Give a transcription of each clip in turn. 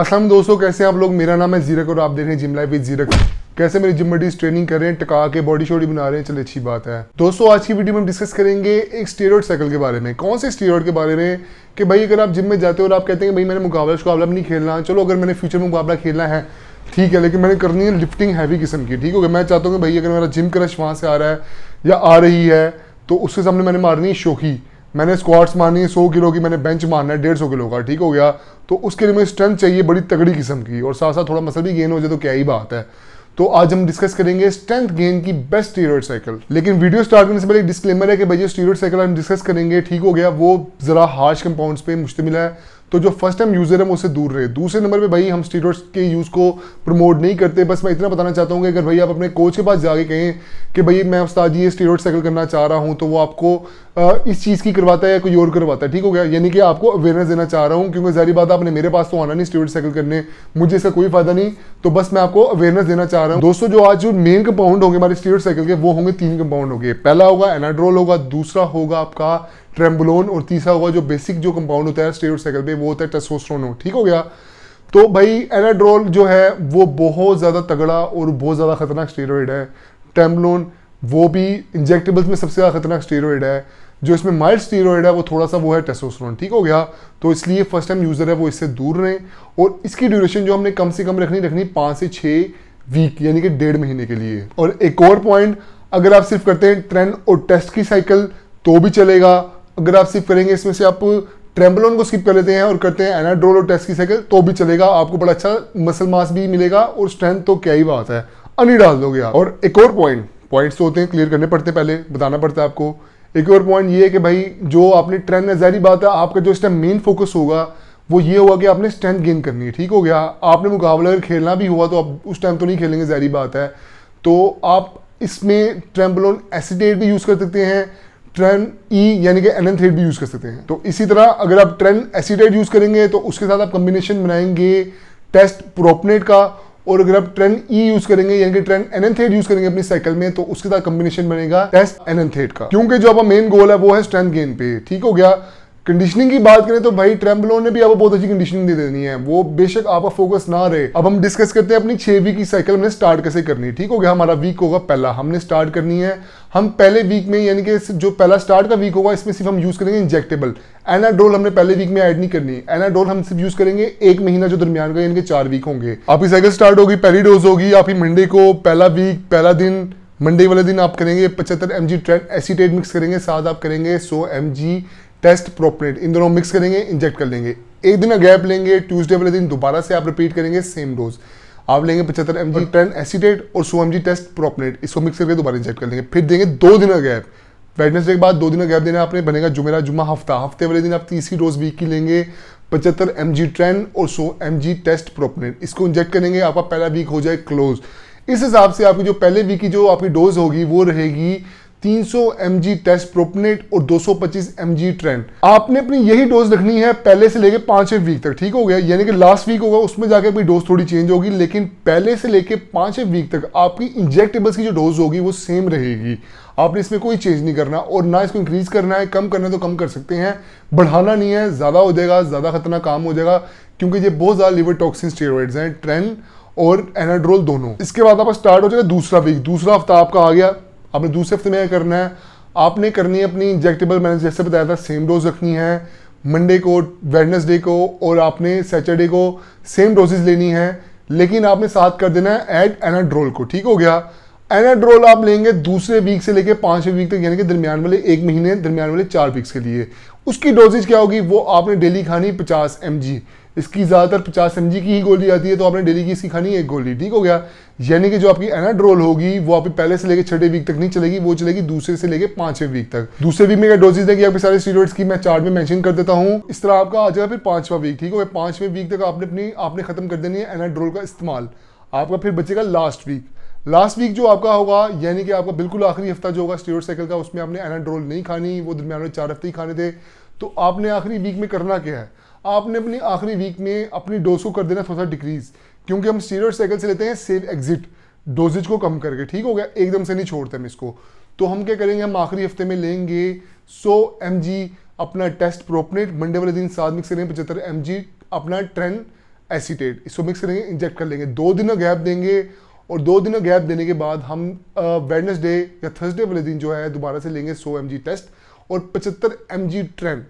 असलम दोस्तों कैसे हैं आप लोग मेरा नाम है जीरक और आप देख रहे हैं जिम लाइफ विद जीरक कैसे मेरी जिम बडीज ट्रेनिंग कर रहे हैं टका के बॉडी शॉडी बना रहे हैं चलिए अच्छी बात है दोस्तों आज की वीडियो में हम डिस्कस करेंगे एक स्टेरॉइड साइकिल के बारे में कौन से स्टेरॉइड के बारे में कि भाई अगर आप जिम में जाते हो और आप कहते हैं भाई मैंने मुकाबला मुकाबला नहीं खेलना चलो अगर मैंने फ्यूचर में मुकाबला खेलना है ठीक है लेकिन मैंने करनी है लिफ्टिंग हैवी किस्म की ठीक हो मैं चाहता हूँ कि भाई अगर मेरा जिम क्रश वहाँ से आ रहा है या आ रही है तो उसके सामने मैंने मारनी है शोकी मैंने स्क्वाट्स मारनी है सौ किलो की मैंने बेंच मारना है डेढ़ सौ किलो का ठीक हो गया तो उसके लिए मुझे स्ट्रेंथ चाहिए बड़ी तगड़ी किस्म की और साथ साथ थोड़ा मसल भी गेन हो जाए तो क्या ही बात है तो आज हम डिस्कस करेंगे स्ट्रेंथ गेन की बेस्ट स्टीरोड साइकिल लेकिन वीडियो स्टार्ट करने से पहले एक डिस्क्लेमर है कि भाई जो स्टीरोड साइकिल हम डिस्कस करेंगे ठीक हो गया वो ज़रा हार्श कंपाउंड्स पे मुश्तमिल है तो जो फर्स्ट टाइम यूज़र है हम उससे दूर रहे दूसरे नंबर पे भाई हम स्टीरोड्स के यूज़ को प्रमोट नहीं करते बस मैं इतना बताना चाहता हूँ कि अगर भाई आप अपने कोच के पास जाके कहें कि भाई मैं उस्ताद जी ये स्टीरोड साइकिल करना चाह रहा हूँ तो वो आपको इस चीज़ की करवाता है या कोई और करवाता है ठीक हो गया यानी कि आपको अवेयरनेस देना चाह रहा हूँ क्योंकि जारी बात आपने मेरे पास तो आना नहीं स्टीरोड साइकिल करने मुझे इसका कोई फायदा नहीं तो बस मैं आपको अवेयरनेस देना चाह रहा हूँ दोस्तों जो आज जो मेन कंपाउंड होंगे हमारे स्टीरोड साइकिल के वो होंगे तीन कंपाउंड होंगे पहला होगा एनाड्रोल होगा दूसरा होगा आपका ट्रेम्बुलोन और तीसरा हुआ जो बेसिक जो कंपाउंड होता है स्टेरोड साइकिल पे वो होता है टेस्टोस्टेरोन ठीक हो गया तो भाई एनाड्रोल जो है वो बहुत ज़्यादा तगड़ा और बहुत ज़्यादा खतरनाक स्टेरॉइड है ट्रेम्बलोन वो भी इंजेक्टेबल्स में सबसे ज़्यादा खतरनाक स्टेरॉइड है जो इसमें माइल्ड स्टीरोइड है वो थोड़ा सा वो है टेस्टोस्टेरोन ठीक हो गया तो इसलिए फर्स्ट टाइम यूज़र है वो इससे दूर रहें और इसकी ड्यूरेशन जो हमने कम से कम रखनी रखनी पाँच से छः वीक यानी कि डेढ़ महीने के लिए और एक और पॉइंट अगर आप सिर्फ करते हैं ट्रेंड और टेस्ट की साइकिल तो भी चलेगा अगर आप स्किप करेंगे इसमें से आप ट्रेम्बलोन uh, को स्किप कर लेते हैं और करते हैं एनाड्रोल और टेस्ट की साइकिल तो भी चलेगा आपको बड़ा अच्छा मसल मास भी मिलेगा और स्ट्रेंथ तो क्या ही बात है अनी डाल दोगे आप और एक और पॉइंट पॉइंट्स तो होते हैं क्लियर करने पड़ते हैं पहले बताना पड़ता है आपको एक और पॉइंट ये है कि भाई जो आपने ट्रेंड है जहरी बात है आपका जो इस टाइम मेन फोकस होगा वो ये होगा कि आपने स्ट्रेंथ गेन करनी है ठीक हो गया आपने मुकाबला अगर खेलना भी हुआ तो आप उस टाइम तो नहीं खेलेंगे जहरी बात है तो आप इसमें ट्रेम्बलोन एसिडेट भी यूज़ कर सकते हैं ट्रेन ई e, यानी कि एन एन थ्रेड भी यूज़ कर सकते हैं तो इसी तरह अगर आप ट्रेन एसीटाइड यूज़ करेंगे तो उसके साथ आप कॉम्बिनेशन बनाएंगे टेस्ट प्रोपनेट का और अगर आप ट्रेन ई e यूज करेंगे यानी कि ट्रेन एनएनथेट यूज करेंगे अपनी साइकिल में तो उसके साथ कम्बिनेशन बनेगा टेस्ट एनएनथेट का क्योंकि जो आपका मेन गोल है वो है स्ट्रेंथ गेन पे ठीक हो गया कंडीशनिंग की बात करें तो भाई ट्रेम्बलो ने भी आपको बहुत अच्छी कंडीशनिंग दे देनी है वो बेशक आपका फोकस ना रहे अब हम डिस्कस करते हैं अपनी छह वीक की साइकिल हमने स्टार्ट कैसे करनी है ठीक हो गया हमारा वीक होगा पहला हमने स्टार्ट करनी है हम पहले वीक में यानी कि जो पहला स्टार्ट का वीक होगा इसमें सिर्फ हम यूज़ करेंगे इंजेक्टेबल एनाडोल हमने पहले वीक में ऐड नहीं करनी एनाडोल हम सिर्फ यूज़ करेंगे एक महीना जो दरमियान का यानी कि चार वीक होंगे आपकी साइकिल स्टार्ट होगी पहली डोज होगी आपकी मंडे को पहला वीक पहला दिन मंडे वाले दिन आप करेंगे पचहत्तर M G tren acetate mix करेंगे साथ आप करेंगे सौ एम जी टेस्ट प्रोपनेट इन दोनों मिक्स करेंगे इंजेक्ट कर लेंगे एक दिन गैप लेंगे ट्यूसडे वाले दिन दोबारा से आप रिपीट करेंगे सेम डोज आप लेंगे पचहत्तर एम जी टेन एसिडेट और सो एम जी टेस्ट प्रोपनेट इसको मिक्स करके दोबारा इंजेक्ट कर लेंगे फिर देंगे दो दिन का गैप वेडनेसडे के बाद दो दिन का गैप देना आपने बनेगा जुमेरा जुमा हफ्ता हफ्ते वाले दिन आप तीसरी डोज वीक की लेंगे पचहत्तर एम जी टेन और सो एम जी टेस्ट प्रोपनेट इसको इंजेक्ट करेंगे आपका पहला वीक हो जाए क्लोज इस हिसाब से आपकी जो पहले वीक की जो आपकी डोज होगी वो रहेगी 300 सौ टेस्ट प्रोपनेट और 225 सौ पच्चीस ट्रेंड आपने अपनी यही डोज रखनी है पहले से लेके पांचवे वीक तक ठीक हो गया यानी कि लास्ट वीक होगा उसमें जाके अपनी डोज थोड़ी चेंज होगी लेकिन पहले से लेके पांचवे वीक तक आपकी इंजेक्टेबल्स की जो डोज होगी वो सेम रहेगी आपने इसमें कोई चेंज नहीं करना और ना इसको इंक्रीज करना है कम करना है तो कम कर सकते हैं बढ़ाना नहीं है ज़्यादा हो जाएगा ज़्यादा खतरनाक काम हो जाएगा क्योंकि ये बहुत ज़्यादा लिवर टॉक्सिन स्टेरॉइड्स हैं ट्रेन और एनाड्रोल दोनों इसके बाद आपका स्टार्ट हो जाएगा दूसरा वीक दूसरा हफ्ता आपका आ गया आपने दूसरे हफ्ते में क्या करना है आपने करनी है अपनी इंजेक्टेबल मैंने जैसे बताया था सेम डोज रखनी है मंडे को वेडनेसडे को और आपने सैटरडे को सेम डोजेज लेनी है लेकिन आपने साथ कर देना है एड एनाड्रोल को ठीक हो गया एनाड्रोल आप लेंगे दूसरे वीक से लेकर पांचवें वीक तक यानी कि दरमियान वाले एक महीने दरमियान वाले चार वीक्स के लिए उसकी डोजेज क्या होगी वो आपने डेली खानी पचास एम इसकी ज़्यादातर पचास एम की ही गोली आती है तो आपने डेली की इसकी खानी एक गोली ठीक हो गया यानी कि जो आपकी एनाड्रोल होगी वो आपकी पहले से लेकर छठे वीक तक नहीं चलेगी वो चलेगी दूसरे से लेकर पांचवें वीक तक दूसरे वीक में क्या डोजेज देगी आपके सारे स्टीरोड्स की मैं चार्ट में मैंशन कर देता हूँ इस तरह आपका आ जाएगा फिर पांचवा वीक ठीक हो गया पांचवें वीक तक आपने अपनी आपने खत्म कर देनी है एनाड्रोल का इस्तेमाल आपका फिर बचेगा लास्ट वीक लास्ट वीक जो आपका होगा यानी कि आपका बिल्कुल आखिरी हफ्ता जो होगा स्टीरोड साइकिल का उसमें आपने एनाड्रोल नहीं खानी वो दरमियान में चार हफ्ते ही खाने थे तो आपने आखिरी वीक में करना क्या है आपने अपनी आखिरी वीक में अपनी डोज को कर देना थोड़ा सा डिक्रीज क्योंकि हम सीरियर साइकिल से लेते हैं सेव एग्जिट डोजेज को कम करके ठीक हो गया एकदम से नहीं छोड़ते हम इसको तो हम क्या करेंगे हम आखिरी हफ्ते में लेंगे सो एम अपना टेस्ट प्रोपनेट मंडे वाले दिन साथ मिक्स करेंगे पचहत्तर एम अपना ट्रेन एसीटेट इसको मिक्स करेंगे इंजेक्ट कर लेंगे दो दिन गैप देंगे और दो दिन गैप देने के बाद हम वेडनेसडे या थर्सडे वाले दिन जो है दोबारा से लेंगे सो एम टेस्ट और पचहत्तर एम ट्रेन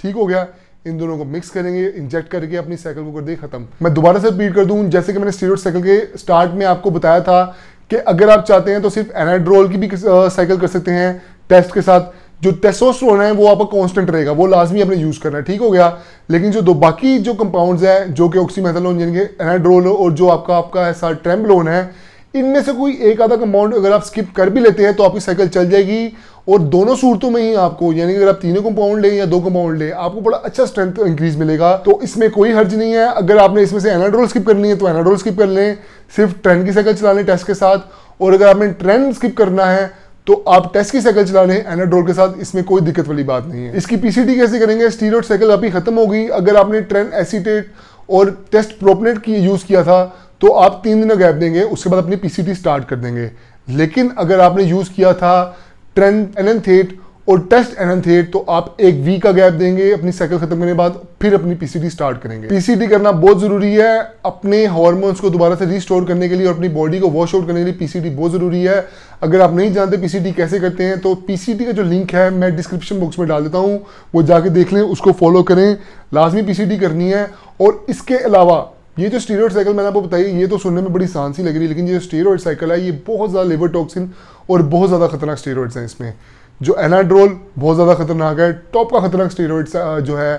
ठीक हो गया इन दोनों को मिक्स करेंगे इंजेक्ट करके अपनी साइकिल को कर देंगे खत्म मैं दोबारा से रिपीट कर दूं जैसे कि मैंने स्टीरोड साइकिल के स्टार्ट में आपको बताया था कि अगर आप चाहते हैं तो सिर्फ एनाड्रोल की भी साइकिल कर सकते हैं टेस्ट के साथ जो टेस्टोस्टेरोन है वो आपका कांस्टेंट रहेगा वो लाजमी आपने यूज़ करना है ठीक हो गया लेकिन जो दो बाकी जो कंपाउंड्स हैं जो कि ऑक्सीमेथलोन यानी कि एनाड्रोल और जो आपका आपका ऐसा ट्रेम्बलोन है इनमें से कोई एक आधा कंपाउंड अगर आप स्किप कर भी लेते हैं तो आपकी साइकिल चल जाएगी और दोनों सूरतों में ही आपको यानी कि अगर आप तीनों कंपाउंड लें या दो कंपाउंड लें आपको बड़ा अच्छा स्ट्रेंथ इंक्रीज मिलेगा तो इसमें कोई हर्ज नहीं है अगर आपने इसमें से एनाड्रोल स्किप करनी है तो एनाड्रोल स्किप कर लें सिर्फ ट्रेंड की साइकिल चला लें टेस्ट के साथ और अगर आपने ट्रेंड स्किप करना है तो आप टेस्ट की साइकिल चला लें एनाड्रोल के साथ इसमें कोई दिक्कत वाली बात नहीं है इसकी पीसीटी कैसे करेंगे स्टीरोड साइकिल अभी खत्म होगी अगर आपने ट्रेंड एसीटेट और टेस्ट प्रोपनेट की यूज़ किया था तो आप तीन दिन का गैप देंगे उसके बाद अपनी पीसीटी स्टार्ट कर देंगे लेकिन अगर आपने यूज़ किया था ट्रेंड एनथेट और टेस्ट एनथेट तो आप एक वीक का गैप देंगे अपनी साइकिल खत्म करने के बाद फिर अपनी पीसीटी स्टार्ट करेंगे पीसीटी करना बहुत ज़रूरी है अपने हॉर्मोन्स को दोबारा से रिस्टोर करने के लिए और अपनी बॉडी को वॉश आउट करने के लिए पीसीटी बहुत ज़रूरी है अगर आप नहीं जानते पीसीटी कैसे करते हैं तो पीसीटी का जो लिंक है मैं डिस्क्रिप्शन बॉक्स में डाल देता हूँ वो जाके देख लें उसको फॉलो करें लाजमी पीसीटी करनी है और इसके अलावा ये जो स्टीरोड साइकिल मैंने आपको बताई ये तो सुनने में बड़ी सांसी लग रही है लेकिन ये स्टीरोड साइकिल है ये बहुत ज़्यादा लिवर टॉक्सिन और बहुत ज़्यादा खतरनाक स्टीरोड्स हैं इसमें जो एनाड्रोल बहुत ज़्यादा खतरनाक है टॉप का खतरनाक स्टीरोड्स जो है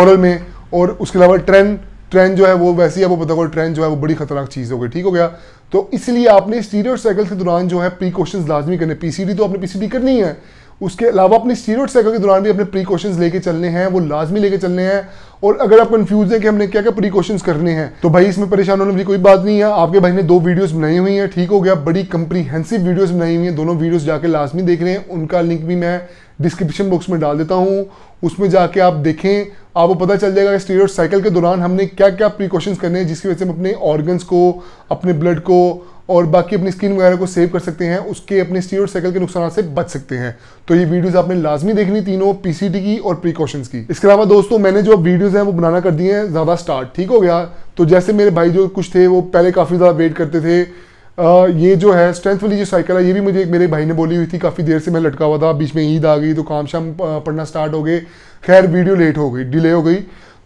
औरल में और उसके अलावा ट्रेन ट्रेन जो है वो वैसे ही आपको पता होगा ट्रेन जो है वो बड़ी खतरनाक चीज़ हो गई ठीक हो गया तो इसलिए आपने स्टीरियो साइकिल के दौरान जो है प्रीकॉशंस लाजमी करने पीसीडी तो आपने पीसीडी करनी है उसके अलावा अपनी सीरियड साइकिल के दौरान भी अपने प्रीकॉशंस लेके चलने हैं वो लाजमी लेके चलने हैं और अगर आप कंफ्यूज हैं कि हमने क्या क्या प्रीकॉशंस करने हैं तो भाई इसमें परेशान होने वाली कोई बात नहीं है आपके भाई ने दो वीडियोस बनाई हुई हैं ठीक हो गया बड़ी कंप्रीहेंसिव वीडियोस बनाई हुई हैं दोनों वीडियोस जाके लाजमी देख रहे हैं उनका लिंक भी मैं डिस्क्रिप्शन बॉक्स में डाल देता हूँ उसमें जाके आप देखें आपको पता चल जाएगा स्टेरियो साइकिल के दौरान हमने क्या क्या प्रिकॉशंस करने हैं जिसकी वजह से हम अपने ऑर्गन्स को अपने ब्लड को और बाकी अपनी स्किन वगैरह को सेव कर सकते हैं उसके अपने स्टीरोड साइकिल के नुकसान से बच सकते हैं तो ये वीडियोस आपने लाजमी देखनी तीनों पीसीटी की और प्रिकॉशंस की इसके अलावा दोस्तों मैंने जो वीडियोस हैं वो बनाना कर दिए हैं ज़्यादा स्टार्ट ठीक हो गया तो जैसे मेरे भाई जो कुछ थे वो पहले काफ़ी ज़्यादा वेट करते थे आ, ये जो है स्ट्रेंथ वाली जो साइकिल है ये भी मुझे एक मेरे भाई ने बोली हुई थी काफ़ी देर से मैं लटका हुआ था बीच में ईद आ गई तो काम शाम पढ़ना स्टार्ट हो गए खैर वीडियो लेट हो गई डिले हो गई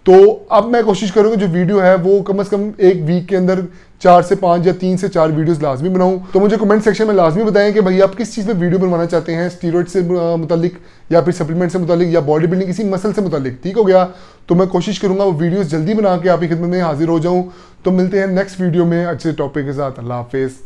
तो अब मैं कोशिश करूंगा जो वीडियो है वो कम अज़ कम एक वीक के अंदर चार से पाँच या तीन से चार वीडियोस लाजमी बनाऊँ तो मुझे कमेंट सेक्शन में लाजमी बताएं कि भाई आप किस चीज़ पे वीडियो बनवाना चाहते हैं स्टीरोड से मुतलिक या फिर सप्लीमेंट से मुतलिक या बॉडी बिल्डिंग किसी मसल से मुतलिक ठीक हो गया तो मैं कोशिश करूँगा वो वीडियोज़ जल्दी बना के आपकी खिदमत में हाजिर हो जाऊँ तो मिलते हैं नेक्स्ट वीडियो में अच्छे टॉपिक के साथ अल्लाह हाफिज़